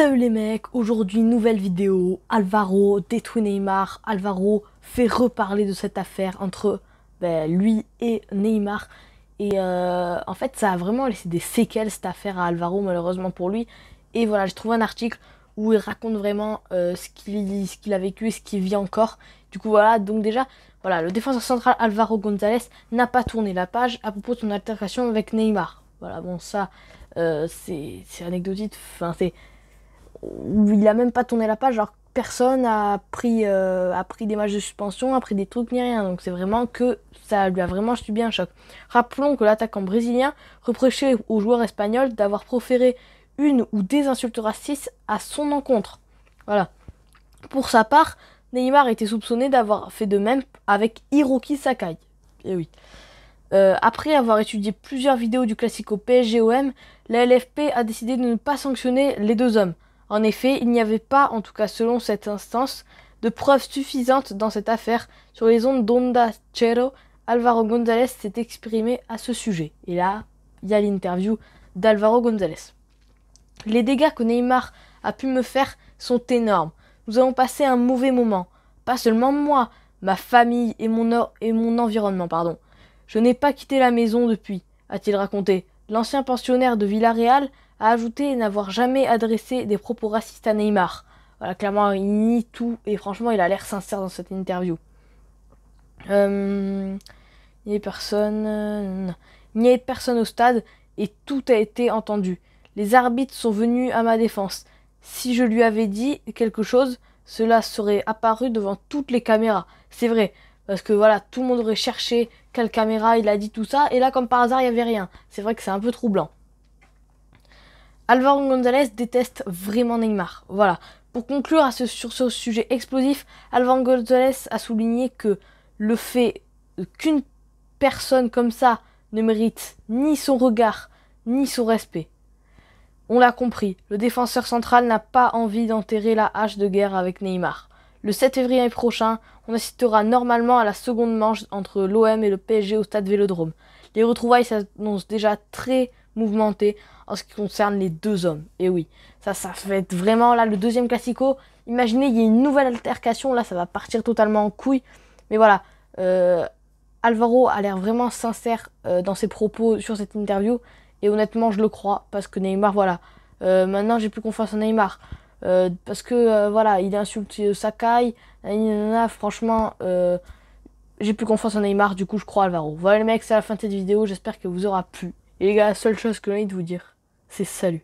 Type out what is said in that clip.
Salut les mecs, aujourd'hui nouvelle vidéo, Alvaro détruit Neymar, Alvaro fait reparler de cette affaire entre ben, lui et Neymar et euh, en fait ça a vraiment laissé des séquelles cette affaire à Alvaro malheureusement pour lui et voilà j'ai trouvé un article où il raconte vraiment euh, ce qu'il a vécu et ce qu'il vit encore du coup voilà donc déjà voilà le défenseur central Alvaro Gonzalez n'a pas tourné la page à propos de son altercation avec Neymar voilà bon ça euh, c'est anecdotique enfin c'est où il a même pas tourné la page, genre personne a pris, euh, a pris des matchs de suspension, a pris des trucs ni rien. Donc c'est vraiment que ça lui a vraiment subi un choc. Rappelons que l'attaquant brésilien reprochait au joueur espagnol d'avoir proféré une ou des insultes racistes à son encontre. Voilà. Pour sa part, Neymar était soupçonné d'avoir fait de même avec Hiroki Sakai. Et eh oui. Euh, après avoir étudié plusieurs vidéos du classico PSGOM, la LFP a décidé de ne pas sanctionner les deux hommes. En effet, il n'y avait pas, en tout cas selon cette instance, de preuves suffisantes dans cette affaire. Sur les ondes d'Onda Cero, Alvaro González s'est exprimé à ce sujet. Et là, il y a l'interview d'Alvaro González. Les dégâts que Neymar a pu me faire sont énormes. Nous avons passé un mauvais moment. Pas seulement moi, ma famille et mon, et mon environnement, pardon. Je n'ai pas quitté la maison depuis, a-t-il raconté. L'ancien pensionnaire de Villarreal a ajouté n'avoir jamais adressé des propos racistes à Neymar. Voilà, clairement, il nie tout et franchement, il a l'air sincère dans cette interview. Euh, il n'y a personne. il euh, n'y a personne au stade et tout a été entendu. Les arbitres sont venus à ma défense. Si je lui avais dit quelque chose, cela serait apparu devant toutes les caméras. C'est vrai, parce que voilà, tout le monde aurait cherché quelle caméra il a dit tout ça, et là, comme par hasard, il n'y avait rien. C'est vrai que c'est un peu troublant. Alvaro Gonzalez déteste vraiment Neymar. Voilà. Pour conclure à ce, sur ce sujet explosif, Alvaro Gonzalez a souligné que le fait qu'une personne comme ça ne mérite ni son regard, ni son respect. On l'a compris, le défenseur central n'a pas envie d'enterrer la hache de guerre avec Neymar. Le 7 février prochain, on assistera normalement à la seconde manche entre l'OM et le PSG au stade Vélodrome. Les retrouvailles s'annoncent déjà très en ce qui concerne les deux hommes. Et oui, ça, ça fait vraiment là le deuxième classico. Imaginez, il y a une nouvelle altercation, là, ça va partir totalement en couille. Mais voilà, euh, Alvaro a l'air vraiment sincère euh, dans ses propos sur cette interview. Et honnêtement, je le crois, parce que Neymar, voilà. Euh, maintenant, j'ai plus confiance en Neymar. parce que, voilà, il insulte Sakai. Nanana, franchement, j'ai plus confiance en Neymar, du coup, je crois Alvaro. Voilà les mecs, c'est la fin de cette vidéo. J'espère que vous aura plu. Et les gars, la seule chose que j'ai envie de vous dire, c'est salut.